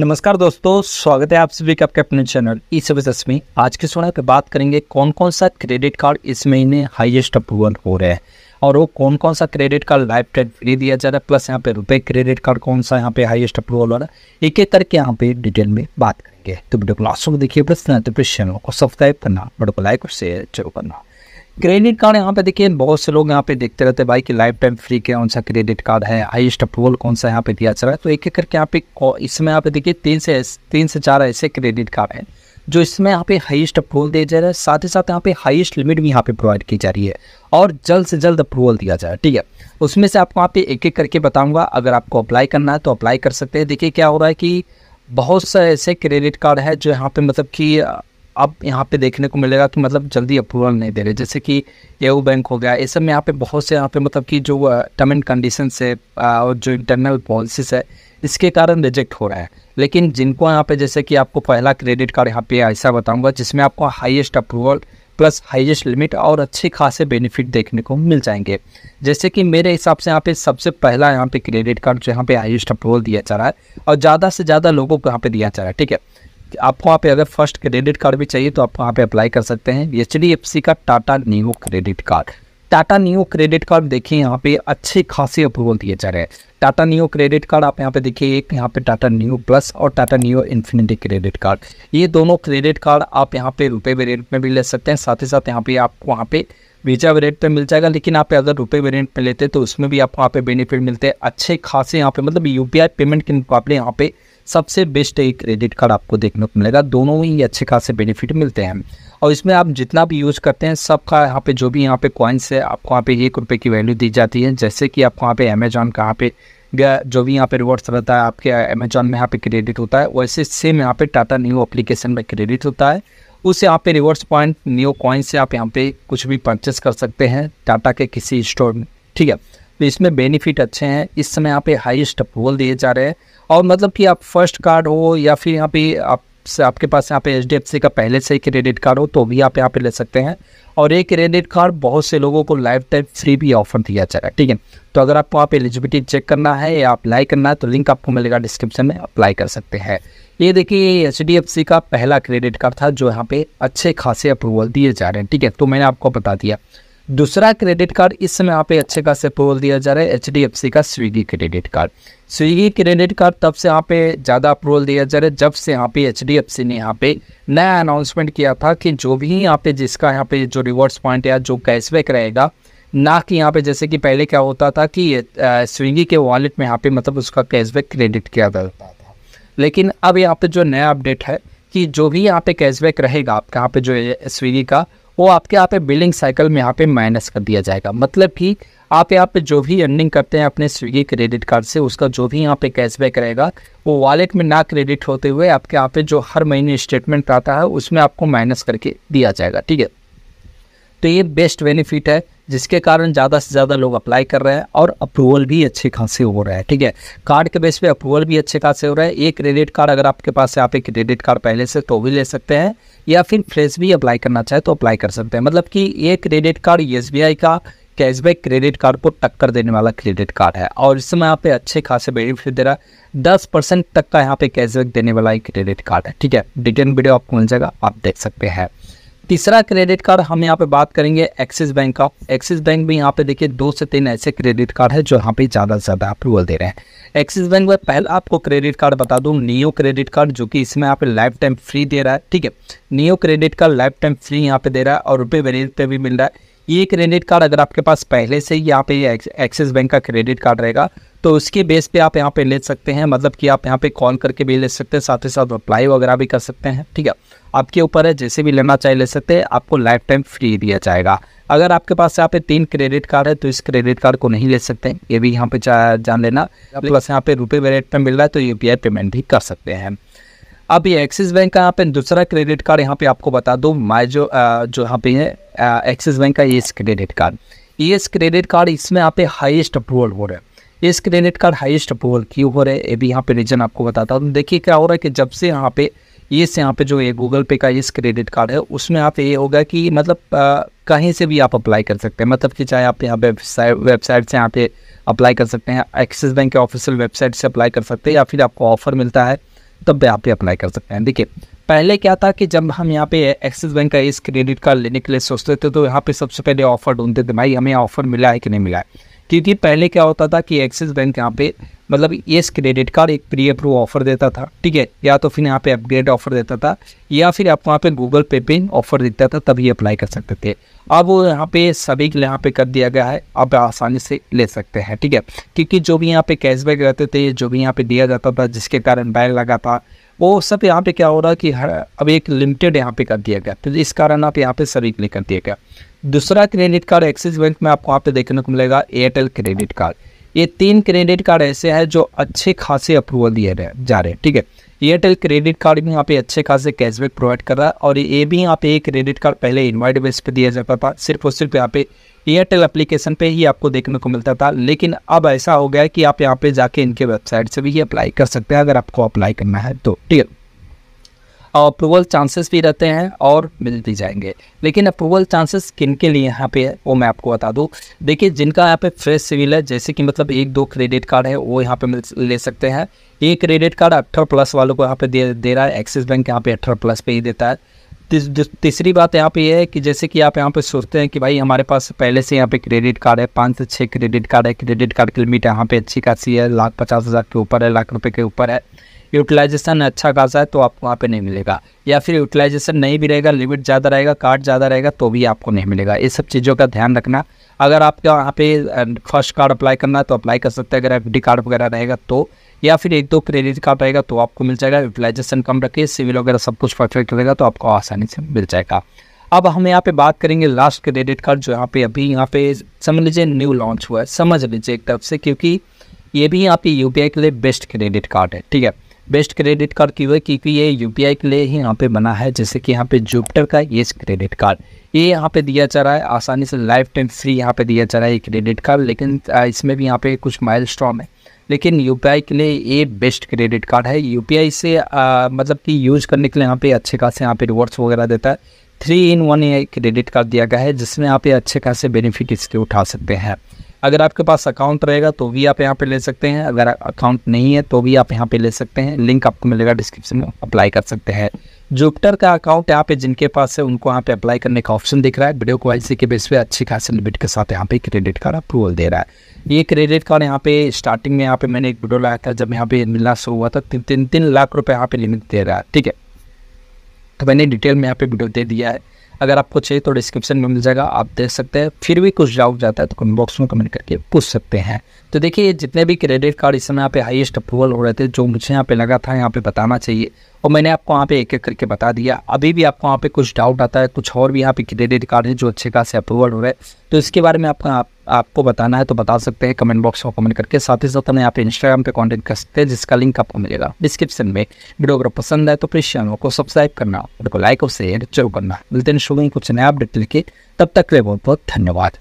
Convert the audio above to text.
नमस्कार दोस्तों स्वागत है आप सभी का आपके अपने चैनल ई सर्विसेस में आज के सोना पे बात करेंगे कौन कौन सा क्रेडिट कार्ड इस महीने हाईएस्ट अप्रूवल हो रहा है और वो कौन कौन सा credit card lifetime free दिया जा रहा है प्लस यहाँ पे रुपए क्रेडिट कार्ड कौन सा यहाँ पे हाईएस्ट अप्रूवल हो रहा है एक एक करके यहाँ पे डिटेल में बात करेंगे तो वीडियो क्लासों को देखिए प्लस चैनल को सब्सक्राइब करना वीडियो को लाइक और शेयर जरूर करना क्रेडिट कार्ड यहाँ पे देखिए बहुत से लोग यहाँ पे देखते रहते हैं भाई कि लाइफ टाइम फ्री कौन सा क्रेडिट कार्ड है हाईस्ट अप्रूवल कौन सा यहाँ पे दिया जा रहा है तो एक एक करके यहाँ पे इसमें यहाँ पे देखिए तीन से तीन से चार ऐसे क्रेडिट कार्ड हैं जो इसमें यहाँ पे हाइस्ट अप्रूवल दिया जा रहा है साथ ही साथ यहाँ पे हाइस्ट लिमिट भी यहाँ पे प्रोवाइड की जा रही है और जल्द से जल्द अप्रूवल दिया जा रहा है ठीक है उसमें से आपको यहाँ पे एक एक करके बताऊंगा अगर आपको अप्लाई करना है तो अप्लाई कर सकते हैं देखिए क्या हो रहा है कि बहुत से ऐसे क्रेडिट कार्ड है जो यहाँ पे मतलब कि अब यहाँ पे देखने को मिलेगा कि मतलब जल्दी अप्रूवल नहीं दे रहे जैसे कि येऊ बैंक हो गया ये सब में यहाँ पे बहुत से यहाँ पे मतलब कि जो टर्म एंड कंडीशन है और जो इंटरनल पॉलिसीज है इसके कारण रिजेक्ट हो रहा है लेकिन जिनको यहाँ पे जैसे कि आपको पहला क्रेडिट कार्ड यहाँ पे ऐसा बताऊँगा जिसमें आपको highest approval plus highest limit और अच्छे खासे बेनिफिट देखने को मिल जाएंगे जैसे कि मेरे हिसाब से यहाँ पे सबसे पहला यहाँ पे क्रेडिट कार्ड जो यहाँ पे हाइएस्ट अप्रूवल दिया जा रहा है और ज़्यादा से ज़्यादा लोगों को यहाँ पे दिया जा रहा है ठीक है आपको वहाँ पे अगर फर्स्ट क्रेडिट कार्ड भी चाहिए तो आप वहाँ पे अप्लाई कर सकते हैं एच का Tata Neu credit card Tata Neu credit card देखिए यहाँ पे अच्छे खासे अप्रूवल दिए जा रहे हैं टाटा न्यू क्रेडिट कार्ड आप यहाँ पे देखिए एक यहाँ पे टाटा न्यू प्लस और Tata Neu infinity credit card ये दोनों क्रेडिट कार्ड आप यहाँ पे रुपये वेरियंट में भी ले सकते हैं साथ ही साथ यहाँ पे आपको वहाँ पे वीजा वेरियंट पर मिल जाएगा लेकिन आप अगर रुपये वेरियंट में लेते तो उसमें भी आपको वहाँ पे बेनिफिट मिलते हैं अच्छे खासे यहाँ पे मतलब यू पेमेंट के मुकाबले यहाँ पे सबसे बेस्ट एक क्रेडिट कार्ड आपको देखने को मिलेगा दोनों ही अच्छे खासे बेनिफिट मिलते हैं और इसमें आप जितना भी यूज़ करते हैं सबका यहाँ पे जो भी यहाँ पे कॉइन्स है आपको वहाँ पे एक रुपये की वैल्यू दी जाती है जैसे कि आपको वहाँ पे अमेजॉन कहाँ पे जो भी यहाँ पे रिवॉर्ड्स रहता है आपके अमेजॉन में यहाँ पे क्रेडिट होता है वैसे सेम यहाँ पे टाटा न्यू अप्लीकेशन में क्रेडिट होता है उस यहाँ पे रिवॉर्ड्स पॉइंट न्यू कॉइन से आप यहाँ पे कुछ भी परचेस कर सकते हैं टाटा के किसी स्टोर में ठीक है तो इसमें बेनिफिट अच्छे हैं इस समय यहाँ पे हाईएस्ट अप्रूवल दिए जा रहे हैं और मतलब कि आप फर्स्ट कार्ड हो या फिर यहाँ पे आप आपके पास यहाँ पे एच का पहले से ही क्रेडिट कार्ड हो तो भी आप यहाँ पे ले सकते हैं और एक क्रेडिट कार्ड बहुत से लोगों को लाइफ टाइम फ्री भी ऑफर दिया जा रहा है ठीक है तो अगर आपको आप एलिजिबिलिटी चेक करना है या अप्लाई करना है तो लिंक आपको मिलेगा डिस्क्रिप्शन में अप्लाई कर सकते हैं ये देखिए एच का पहला क्रेडिट कार्ड था जो यहाँ पे अच्छे खासे अप्रूवल दिए जा रहे हैं ठीक है तो मैंने आपको बता दिया दूसरा क्रेडिट कार्ड इस समय यहाँ पे अच्छे खास अप्रूवल दिया जा रहा है एच का Swiggy credit card Swiggy credit card तब से यहाँ पे ज़्यादा अप्रूवल दिया जा रहा है जब से यहाँ पे एच ने यहाँ पे नया अनाउंसमेंट किया था कि जो भी यहाँ पे जिसका यहाँ पे जो रिवॉर्ड्स पॉइंट या जो कैशबैक रहेगा ना कि यहाँ पे जैसे कि पहले क्या होता था कि स्विगी के वॉलेट में यहाँ पे मतलब उसका कैशबैक क्रेडिट किया जाता था लेकिन अब यहाँ पे जो नया अपडेट है कि जो भी यहाँ पे कैशबैक रहेगा आपके यहाँ पे जो स्विगी का वो आपके यहाँ पे बिलिंग साइकिल में यहाँ पे माइनस कर दिया जाएगा मतलब कि आप यहाँ पे जो भी अर्निंग करते हैं अपने स्विगी क्रेडिट कार्ड से उसका जो भी यहाँ पे कैशबैक रहेगा वो वॉलेट में ना क्रेडिट होते हुए आपके यहाँ पे जो हर महीने स्टेटमेंट आता है उसमें आपको माइनस करके दिया जाएगा ठीक है तो ये बेस्ट बेनिफिट है जिसके कारण ज़्यादा से ज़्यादा लोग अप्लाई कर रहे हैं और अप्रूवल भी अच्छे खासे हो रहा है ठीक है कार्ड के बेस पे अप्रूवल भी अच्छे खासे हो रहा है एक क्रेडिट कार्ड अगर आपके पास है आप एक क्रेडिट कार्ड पहले से तो भी ले सकते हैं या फिर फ्रेश भी अप्लाई करना चाहे तो अप्लाई कर सकते हैं मतलब कि ये क्रेडिट कार्ड एस का कैशबैक क्रेडिट कार्ड को टक्कर देने वाला क्रेडिट कार्ड है और इसमें यहाँ पे अच्छे खासे बेनिफिट दे रहा है दस परसेंट तक का यहाँ पे कैशबैक देने वाला एक क्रेडिट कार्ड है ठीक है डिटेल वीडियो आपको मिल जाएगा आप देख सकते हैं तीसरा क्रेडिट कार्ड हम यहाँ पे बात करेंगे एक्सिस बैंक का एक्सिस बैंक में यहाँ पे देखिए दो से तीन ऐसे क्रेडिट कार्ड है जो यहाँ पे ज़्यादा से ज़्यादा अप्रूवल दे रहे हैं एक्सिस बैंक में पहला आपको क्रेडिट कार्ड बता दूँ नियो क्रेडिट कार्ड जो कि इसमें यहाँ पे लाइफ टाइम फ्री दे रहा है ठीक है Neo credit card lifetime free यहाँ पे दे रहा है और रुपये वेरियंट पे भी मिल रहा है ये क्रेडिट कार्ड अगर आपके पास पहले से ही यहाँ पे एक्सिस बैंक का क्रेडिट कार्ड रहेगा तो उसके बेस पे आप यहाँ पे ले सकते हैं मतलब कि आप यहाँ पे कॉल करके भी ले सकते हैं साथ ही साथ अप्लाई वगैरह भी कर सकते हैं ठीक है आपके ऊपर है जैसे भी लेना चाहे ले सकते हैं आपको लाइफ टाइम फ्री दिया जाएगा अगर आपके पास यहाँ पे तीन क्रेडिट कार्ड है तो इस क्रेडिट कार्ड को नहीं ले सकते ये भी यहाँ पे जान लेना प्लस यहाँ पे रुपये रेट पर मिल रहा है तो यू पेमेंट भी कर सकते हैं अब ये एक्सिस बैंक का यहाँ पे दूसरा क्रेडिट कार्ड यहाँ पे आपको बता दो माई जो आ, जो यहाँ पे है एक्सिस बैंक का ये क्रेडिट कार्ड ये क्रेडिट कार्ड इसमें यहाँ पे हाईएस्ट अप्रूवल हो रहा है इस क्रेडिट कार्ड हाईएस्ट अप्रूवल क्यों हो रहा है ये भी यहाँ पे रीजन आपको बताता हूँ देखिए क्या हो रहा है कि जब से यहाँ पे ये इस यहाँ पे जो ये गूगल पे का इस क्रेडिट कार्ड है उसमें आप ये होगा कि मतलब आ, कहीं से भी आप अप्लाई कर सकते हैं मतलब कि चाहे आप यहाँ वेबसाइट वेबसाइट से यहाँ पे अप्लाई कर सकते हैं एक्सिस बैंक के ऑफिशियल वेबसाइट से अप्लाई कर सकते हैं या फिर आपको ऑफर मिलता है तब भी आप ये अप्लाई कर सकते हैं देखिए पहले क्या था कि जब हम यहाँ पे एक्सिस बैंक का इस क्रेडिट कार्ड लेने के लिए सोचते थे तो यहाँ पे सबसे पहले ऑफर ढूंढते थे भाई हमें ऑफर मिला है कि नहीं मिला है क्योंकि पहले क्या होता था कि एक्सिस बैंक यहाँ पे मतलब येस क्रेडिट कार्ड एक प्री अप्रूव ऑफर देता था ठीक है या तो फिर यहाँ पे अपग्रेड ऑफर देता था या फिर आप वहाँ पे गूगल पे पे ऑफर देता था तभी अप्लाई कर सकते थे अब वो यहाँ पे सभी के लिए यहाँ पे कर दिया गया है आप आसानी से ले सकते हैं ठीक है क्योंकि जो भी यहाँ पे कैशबैक रहते थे जो भी यहाँ पे दिया जाता था जिसके कारण बैग लगा था वो सब यहाँ पे क्या हो रहा है कि हर अब एक लिमिटेड यहाँ पे कर दिया गया तो इस कारण आप यहाँ पे सभी के लिए कर दिया गया दूसरा क्रेडिट कार्ड एक्सिस बैंक में आपको यहाँ पे देखने को मिलेगा एयरटेल क्रेडिट कार्ड ये तीन क्रेडिट कार्ड ऐसे हैं जो अच्छे खासे अप्रूवल दिए रहे जा रहे हैं ठीक है एयरटेल क्रेडिट कार्ड भी यहाँ पे अच्छे खासे कैशबैक प्रोवाइड कर रहा है और ये भी यहाँ पे क्रेडिट कार्ड पहले इन्वाइट बेस पर दिया जाता था सिर्फ और सिर्फ यहाँ पे एयरटेल एप्लीकेशन पे ही आपको देखने को मिलता था लेकिन अब ऐसा हो गया कि आप यहाँ पे जाके इनके वेबसाइट से भी अप्लाई कर सकते हैं अगर आपको अप्लाई करना है तो ठीक है अप्रूवल चांसेस भी रहते हैं और मिल भी जाएंगे लेकिन अप्रूवल चांसेस किन के लिए यहाँ पे वो मैं आपको बता दूँ देखिए जिनका यहाँ पे फ्रेश सिविल है जैसे कि मतलब एक दो क्रेडिट कार्ड है वो यहाँ पे मिल ले सकते हैं एक क्रेडिट कार्ड अट्ठारह प्लस वालों को यहाँ पे दे दे रहा है एक्सिस बैंक यहाँ पे अट्ठारह प्लस पे ही देता है तीसरी बात यहाँ पे ये है कि जैसे कि आप यहाँ पे सोचते हैं कि भाई हमारे पास पहले से यहाँ पे क्रेडिट कार्ड है पाँच से छः क्रेडिट कार्ड है क्रेडिट कार्ड की लिमिट यहाँ पे अच्छी खासी है लाख पचास हज़ार के ऊपर है लाख रुपए के ऊपर है यूटिलाइजेशन अच्छा खासा है तो आपको वहाँ पे नहीं मिलेगा या फिर यूटिलाइजेशन नहीं भी रहेगा लिमिट ज़्यादा रहेगा कार्ड ज़्यादा रहेगा तो भी आपको नहीं मिलेगा ये सब चीज़ों का ध्यान रखना अगर आपके वहाँ पे फर्स्ट कार्ड अप्लाई करना है तो अप्लाई कर सकते हैं अगर एफ कार्ड वगैरह रहेगा तो या फिर एक दो क्रेडिट कार्ड रहेगा तो आपको मिल जाएगा यूटिलाइजेशन कम रखिए सिविल वगैरह सब कुछ परफेक्ट रहेगा तो आपको आसानी से मिल जाएगा अब हम यहाँ पे बात करेंगे लास्ट क्रेडिट कार्ड जो यहाँ पे अभी यहाँ पे समझ लीजिए न्यू लॉन्च हुआ है समझ लीजिए एक तरफ से क्योंकि ये भी यहाँ पे यूपीआई के लिए बेस्ट क्रेडिट कार्ड है ठीक है बेस्ट क्रेडिट कार्ड क्यों है क्योंकि ये यू के लिए ही यहाँ पे बना है जैसे कि यहाँ पे जुपिटर का ये क्रेडिट कार्ड ये यहाँ पे दिया जा रहा है आसानी से लाइफ टाइम फ्री यहाँ पे दिया जा रहा है ये क्रेडिट कार्ड लेकिन इसमें भी यहाँ पे कुछ माइल है लेकिन यू के लिए ये बेस्ट क्रेडिट कार्ड है यू से आ, मतलब कि यूज़ करने के लिए यहाँ पे अच्छे खासे यहाँ पे रिवॉर्ड्स वगैरह देता है थ्री इन वन ये क्रेडिट कार्ड दिया गया है जिसमें आप ये अच्छे खासे बेनिफिट इसके उठा सकते हैं अगर आपके पास अकाउंट रहेगा तो भी आप यहाँ पे ले सकते हैं अगर अकाउंट नहीं है तो भी आप यहाँ पे ले सकते हैं लिंक आपको मिलेगा डिस्क्रिप्शन में अप्लाई कर सकते हैं जुपिटर का अकाउंट यहाँ पे जिनके पास है उनको यहाँ पे अप्लाई करने का ऑप्शन दिख रहा है वीडियो क्वालिटी के बेस पे अच्छी खासी लिमिट के साथ यहाँ पे क्रेडिट कार्ड अप्रूवल दे रहा है ये क्रेडिट कार्ड यहाँ पे स्टार्टिंग में यहाँ पे मैंने एक वीडियो लाया था जब यहाँ पे मिलना शुरू हुआ था तीन तीन लाख रुपये यहाँ पे लिमिट दे रहा है ठीक है तो मैंने डिटेल में यहाँ पे वीडियो दे दिया है अगर आपको चाहिए तो डिस्क्रिप्शन में मिल जाएगा आप देख सकते हैं फिर भी कुछ डाउट जाता है तो कमेंट बॉक्स में कमेंट करके पूछ सकते हैं तो देखिए जितने भी क्रेडिट कार्ड इस समय यहाँ पे हाईएस्ट अप्रूवल हो रहे थे जो मुझे यहाँ पे लगा था यहाँ पे बताना चाहिए और मैंने आपको वहाँ पे एक एक करके बता दिया अभी भी आपको वहाँ पे कुछ डाउट आता है कुछ और भी यहाँ पे क्रेडिट कार्ड है जो अच्छे खासे अप्रूवल हो रहे हैं तो इसके बारे में आपको आप, आपको बताना है तो बता सकते हैं कमेंट बॉक्स में कमेंट करके साथ ही साथ हमें यहाँ पे इंस्टाग्राम पर कॉन्टेक्ट कर सकते हैं जिसका लिंक आपको मिलेगा डिस्क्रिप्शन में वीडियो अगर पसंद है तो प्लीज चैनल को सब्सक्राइब करना और लाइक और शेयर जरूर करना मिलते हैं शुरू कुछ नया अपडेट लेके तब तक के बहुत बहुत धन्यवाद